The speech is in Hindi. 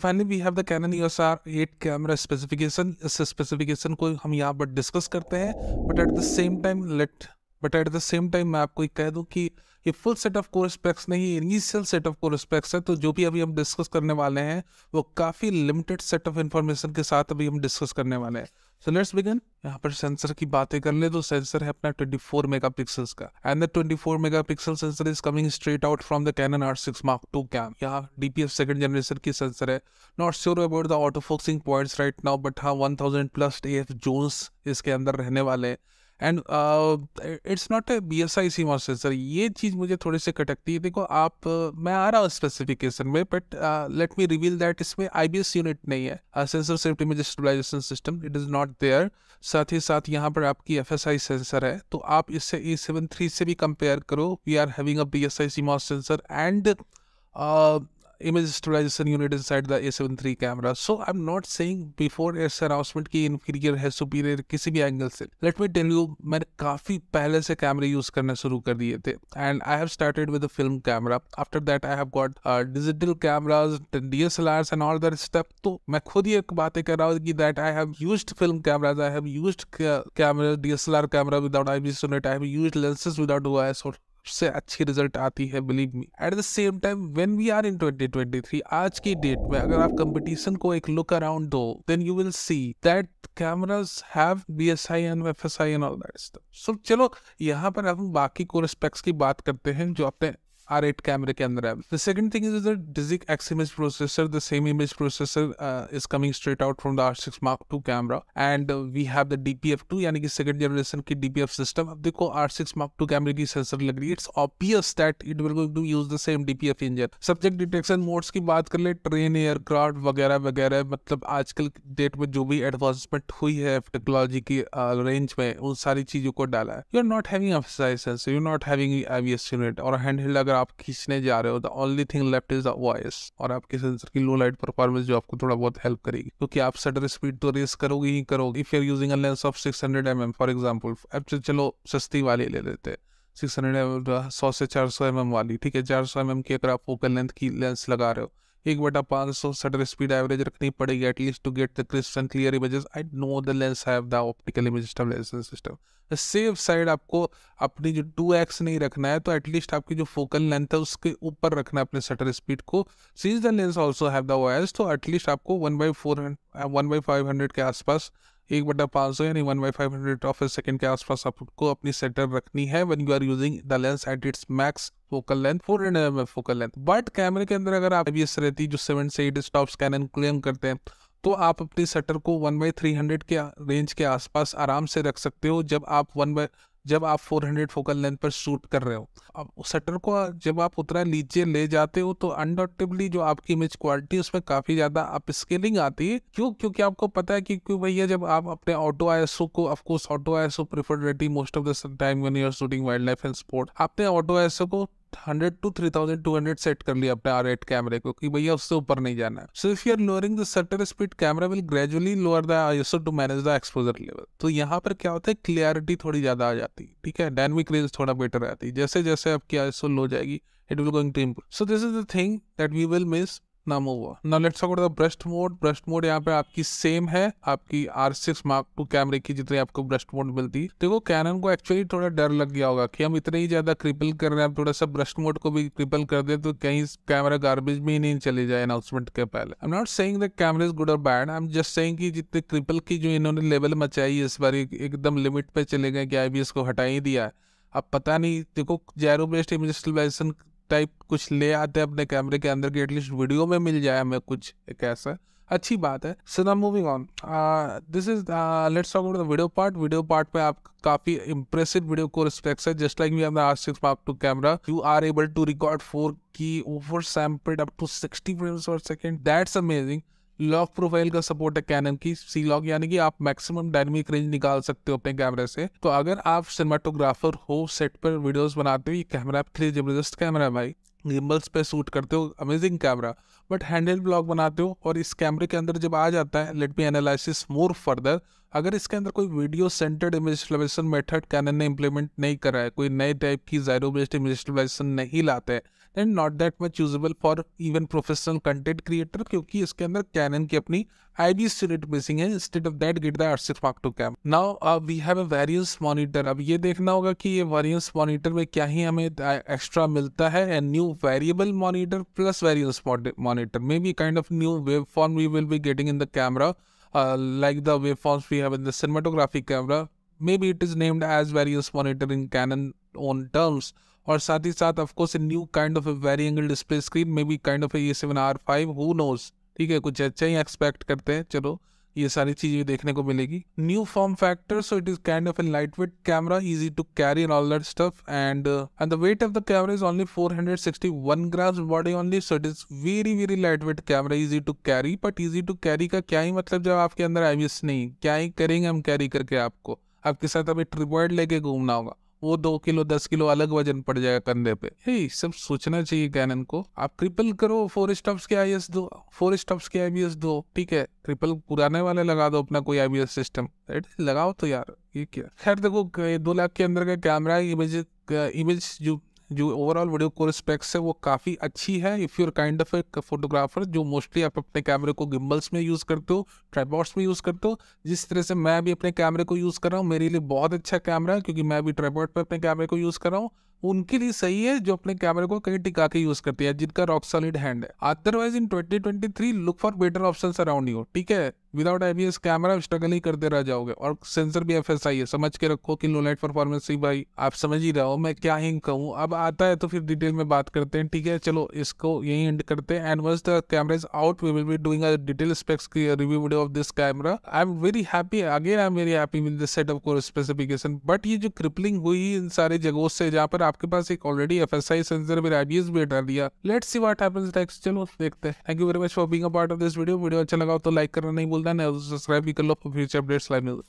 Finally we have the Canon E S R eight camera specification इस स्पेसिफिकेशन को हम यहाँ पर डिस्कस करते हैं but at the same time let but at the same time मैं आपको कह दूँ कि ये full set of core specs नहीं initial set of core specs है तो जो भी अभी हम डिस्कस करने वाले हैं वो काफ़ी लिमिटेड सेट ऑफ इन्फॉर्मेशन के साथ अभी हम डिस्कस करने वाले हैं सो लेट्स बिगन यहाँ पर सेंसर की बातें कर ले तो सेंसर है अपना 24 मेगापिक्सल्स का and the 24 megapixel sensor is coming straight out from the Canon R six mark two cam यहाँ D P F second generation की सेंसर है not sure about the auto focusing points right now but हाँ one thousand plus A F zones इसके अंदर रहने वाले हैं and it's not a B S I C MOS sensor ये चीज़ मुझे थोड़ी सी कटकती है देखो आप uh, मैं आ रहा हूँ स्पेसिफिकेशन में but let me reveal that इसमें आई बी एस यूनिट नहीं है सेंसर uh, सेफ्टी में stabilization system it is not there साथ ही साथ यहाँ पर आपकी एफ एस आई सेंसर है तो आप इससे ई सेवन थ्री से भी कंपेयर करो we are having a B S I C MOS sensor and image stabilization unit inside the A73 camera. So I'm not saying before इस announcement की inferior है superior किसी भी angle से. Let me tell you मैंने काफ़ी पहले से कैमरे यूज़ करना शुरू कर दिए थे and I have started with film camera after that I have got digital cameras D S L R and all that step तो मैं खुद ही एक बातें कर रहा हूँ कि that I have use film cameras I have use camera D S L R camera without I B सोनेट I have use lenses without हुआ है सबसे अच्छी रिजल्ट आती है believe me at the same time when we are in 2023 आज की डेट में अगर आप कंपटीशन को एक लुक अराउंड दो then you will see that cameras have BSI and FSI and all that stuff so चलो यहां पर हम बाकी कोर स्पेक्स की बात करते हैं जो अपने आर एट कैमरे के अंदर है second thing is is DIGIC X image processor the same image processor is coming straight out from the R six mark two camera and we have the D P F two यानी कि सेकंड जनरेशन की डी पी एफ सिस्टम अब देखो आर सिक्स मार्क टू कैमरे की सेंसर लग रही है it's obvious that it will going to use the same D P F engine subject detection modes की बात कर ले ट्रेन एयरक्राफ्ट वगैरह वगैरह मतलब आजकल डेट में जो भी एडवांसमेंट हुई है टेक्नोलॉजी की रेंज uh, में उन सारी चीजों को डाला है you are not having FSI sensor you are not having IBIS unit और हैंड हेल्ड अगर आप खींचने जा रहे हो the only thing left is the voice और आपके सेंसर की लो लाइट परफॉर्मेंस जो आपको थोड़ा बहुत हेल्प करेगी क्योंकि आप सटर स्पीड तो रेस करोगे ही करोगे if you're using lens of six hundred M M for example अब चलो सस्ती वाली ले लेते हैं सिक्स हंड्रेड एम सौ से चार सौ एम एम वाली ठीक है चार सौ एम एम की अगर आप फोकल लेंथ की लेंस लगा रहे हो एक बटा पाँच सौ सटर स्पीड एवरेज रखनी पड़ेगी at least to get the crisp and clear images I know the lens have the optical image stabilization system safe side आपको अपनी जो टू एक्स नहीं रखना है तो एटलीस्ट आपकी जो फोकल लेंथ है उसके ऊपर रखना है अपने सटर स्पीड को सीज the lens also have the wires तो एटलीस्ट आपको one by four one by five hundred के आसपास एक बटा पाँच सौ यानी one by five hundred of a second के आसपास आपको अपनी सेटर रखनी है when you are using the lens at its max focal length four hundred M focal length but कैमरे के अंदर अगर आप भी इस रहती जो सेवन से एट स्टॉप कैनन क्लेम करते हैं तो आप अपनी सेटर को वन बाई थ्री हंड्रेड के रेंज के आसपास आराम से रख सकते हो जब आप वन बाई जब आप 400 फोकल लेंथ पर शूट कर रहे हो अब शटर को जब आप उतना नीचे ले जाते हो तो अनडाउटेबली जो आपकी इमेज क्वालिटी उसमें काफ़ी ज़्यादा अप स्केलिंग आती है क्यों क्योंकि आपको पता है कि क्यों भैया जब आप अपने ऑटो आई को of course auto I S most of the time when you are shooting wildlife and sport आपने ऑटो आई को hundred to three thousand two hundred set कर लिया अपने आर एट कैमरे को कि भैया उससे ऊपर नहीं जाना है so if you are lowering the shutter speed camera will gradually lower the ISO to manage the exposure level तो यहाँ पर क्या होता है क्लियरिटी थोड़ी ज्यादा आ जाती है ठीक है डायनमिक रेंज थोड़ा बेटर आती है जैसे जैसे आपकी आईएसओ लो जाएगी it will going to improve so this is the thing that we will miss नाम हुआ now let's talk about the burst mode burst mode यहाँ पे आपकी सेम है आपकी आर सिक्स मार्क टू कैमरे की जितनी आपको ब्रेस्ट मोड मिलती देखो कैनन को एक्चुअली थोड़ा डर लग गया होगा कि हम इतने ही ज्यादा क्रिपल कर रहे हैं थोड़ा सा ब्रेस्ट मोड को भी क्रिपल कर दे तो कहीं कैमरा गार्बेज में ही नहीं चले जाए अनाउंसमेंट के पहले I am not saying the camera is good और bad I am just saying कि जितने क्रिपल की जो इन्होंने लेवल मचाई इस बार एकदम लिमिट पे चले गए कि आई को हटा ही दिया अब पता नहीं देखो gyro based image stabilization type कुछ ले आते हैं अपने कैमरे के अंदर की एटलीस्ट वीडियो में मिल जाए हमें कुछ एक ऐसा अच्छी बात है सो ना moving on this is let's talk about the video part video part में आप काफी इंप्रेसिव वीडियो को रिस्पेक्ट है just like we have the R six mark two camera you are able to record four K over sampled up to sixty frames per second that's amazing log profile का सपोर्ट है कैनन की सी लॉक यानी कि आप मैक्सिमम डायनेमिक रेंज निकाल सकते हो अपने कैमरे से तो अगर आप सिनेमाटोग्राफर हो सेट पर वीडियोस बनाते हो ये कैमरा आपके लिए जबरदस्त कैमरा है भाई गिम्बल्स पे शूट करते हो amazing camera but handle blog बनाते हो और इस कैमरे के अंदर जब आ जाता है let me analysis more further अगर इसके अंदर कोई video centered image stabilization method Canon ने इम्प्लीमेंट नहीं करा है कोई नए टाइप की जायरो बेस्ड इमेज स्टेबलाइजेशन नहीं लाते and not that much usable for even professional content creator क्योंकि इसके अंदर कैनन की अपनी आई बी यूनिट मिसिंग है state of that get the R six mark two cam now we have a variance monitor अब ये देखना होगा कि ये वेरियंस मॉनिटर में क्या ही हमें एक्स्ट्रा uh, मिलता है and new variable monitor plus variance monitor maybe kind of new waveform we will be getting in the camera like the waveforms we have in the cinematography camera maybe it is named as variance monitor in Canon own terms और साथ ही साथ of course new kind of a vari angle display screen maybe kind of a seven or five who knows ठीक है कुछ अच्छा ही एक्सपेक्ट करते हैं चलो ये सारी चीज़ें देखने को मिलेगी new form factor so it is kind of a lightweight camera easy to carry and all that stuff and and the weight of the camera is only 461 gram body only so it is very very lightweight camera easy to carry but easy to carry का क्या ही मतलब जब आपके अंदर आई नहीं क्या ही करेंगे हम कैरी करके आपको आपके साथ अभी ट्रिपॉइड लेके घूमना होगा वो दो किलो दस किलो अलग वजन पड़ जाएगा कंधे पे यही सब सोचना चाहिए कैनन को आप क्रिपल करो फोर स्टॉप्स के आई दो फोर स्टॉप्स के आई दो ठीक है क्रिपल पुराने वाले लगा दो अपना कोई आई सिस्टम लगाओ तो यार ये क्या खैर देखो दो लाख के अंदर का कैमरा इमेज इमेज जो जो ओवरऑल वीडियो को रिस्पेक्ट है वो काफ़ी अच्छी है if you're kind of a photographer जो मोस्टली आप अपने कैमरे को गिम्बल्स में यूज़ करते हो ट्राईपॉड्स में यूज़ करते हो जिस तरह से मैं भी अपने कैमरे को यूज़ कर रहा हूँ मेरे लिए बहुत अच्छा कैमरा है क्योंकि मैं भी ट्राईपॉड पर अपने कैमरे को यूज़ कर रहा हूँ उनके लिए सही है जो अपने कैमरे को कहीं टिका के यूज करते हैं जिनका रॉक सॉलिड हैंड है otherwise in 2023 look for better options around you ठीक है विदाउट आई कैमरा स्ट्रगल ही करते रह जाओगे और सेंसर भी एफ एस है समझ के रखो कि लोलाइट परफॉर्मेंस ही भाई आप समझ ही रहे हो मैं क्या ही कहूँ अब आता है तो फिर डिटेल में बात करते हैं ठीक है चलो इसको यही एंड करते हैं and once the camera is out we will be doing a detail specs की review video of this camera I am very happy again I am very happy with this set of core specification but ये जो क्रिपलिंग हुई इन सारे जगहों से जहाँ पर आप आपके पास एक already F S I sensor भी रेडियस भी हटा दिया let see what happens next चलो देखते हैं thank you very much for being a part of this video video अच्छा लगा तो लाइक करना नहीं बोलता ना सब्सक्राइब भी कर लो for future updates live mill